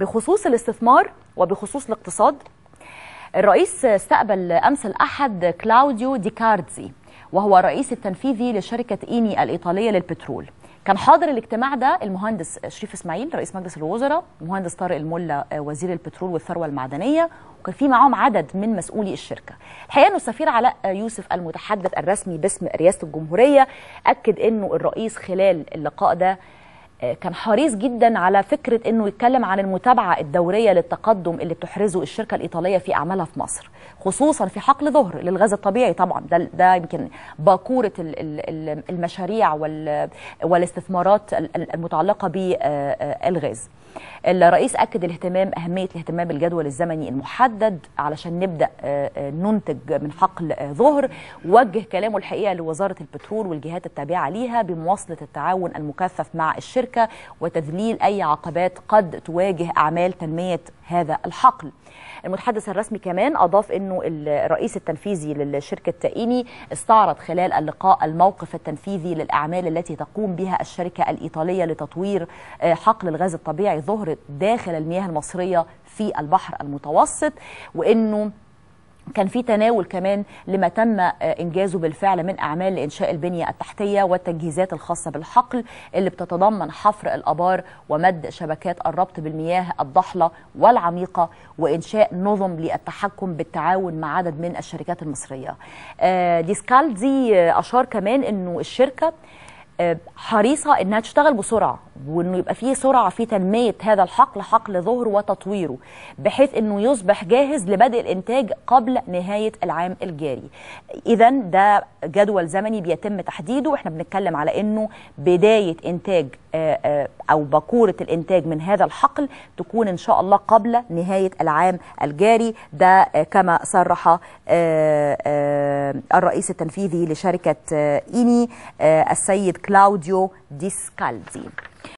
بخصوص الاستثمار وبخصوص الاقتصاد الرئيس استقبل أمس الأحد كلاوديو ديكاردزي وهو الرئيس التنفيذي لشركة إيني الإيطالية للبترول كان حاضر الاجتماع ده المهندس شريف اسماعيل رئيس مجلس الوزراء المهندس طارق الملا آه، وزير البترول والثروه المعدنيه وكان في معاهم عدد من مسؤولي الشركه الحقيقه انه السفير علاء يوسف المتحدث الرسمي باسم رئاسه الجمهوريه اكد انه الرئيس خلال اللقاء ده كان حريص جدا على فكرة أنه يتكلم عن المتابعة الدورية للتقدم اللي بتحرزه الشركة الإيطالية في أعمالها في مصر خصوصا في حقل ظهر للغاز الطبيعي طبعا ده, ده يمكن باكورة المشاريع والاستثمارات المتعلقة بالغاز آه، آه، الرئيس أكد الاهتمام أهمية الاهتمام بالجدول الزمني المحدد علشان نبدأ آه، ننتج من حقل ظهر وجه كلامه الحقيقة لوزارة البترول والجهات التابعة ليها بمواصلة التعاون المكثف مع الشركة الشركة وتذليل أي عقبات قد تواجه أعمال تنمية هذا الحقل المتحدث الرسمي كمان أضاف أنه الرئيس التنفيذي للشركة التائيني استعرض خلال اللقاء الموقف التنفيذي للأعمال التي تقوم بها الشركة الإيطالية لتطوير آه، حقل الغاز الطبيعي ظهرت داخل المياه المصرية في البحر المتوسط وأنه كان في تناول كمان لما تم آه، انجازه بالفعل من اعمال لانشاء البنيه التحتيه والتجهيزات الخاصه بالحقل اللي بتتضمن حفر الابار ومد شبكات الربط بالمياه الضحله والعميقه وانشاء نظم للتحكم بالتعاون مع عدد من الشركات المصريه. آه، ديسكالدي آه، اشار كمان انه الشركه حريصه انها تشتغل بسرعه وانه يبقى فيه سرعه في تنميه هذا الحقل حقل ظهر وتطويره بحيث انه يصبح جاهز لبدء الانتاج قبل نهايه العام الجاري. اذا ده جدول زمني بيتم تحديده احنا بنتكلم على انه بدايه انتاج آه، آه، او باكوره الانتاج من هذا الحقل تكون ان شاء الله قبل نهايه العام الجاري ده آه، كما صرح الرئيس التنفيذي لشركه ايني السيد كلاوديو ديسكالدي.